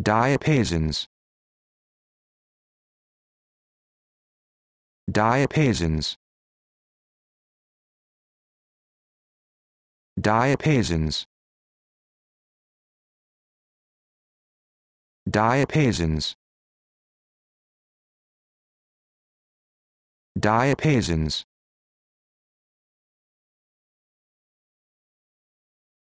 Diapasons. Diapasons. Diapasons. Diapasons. Diapasons.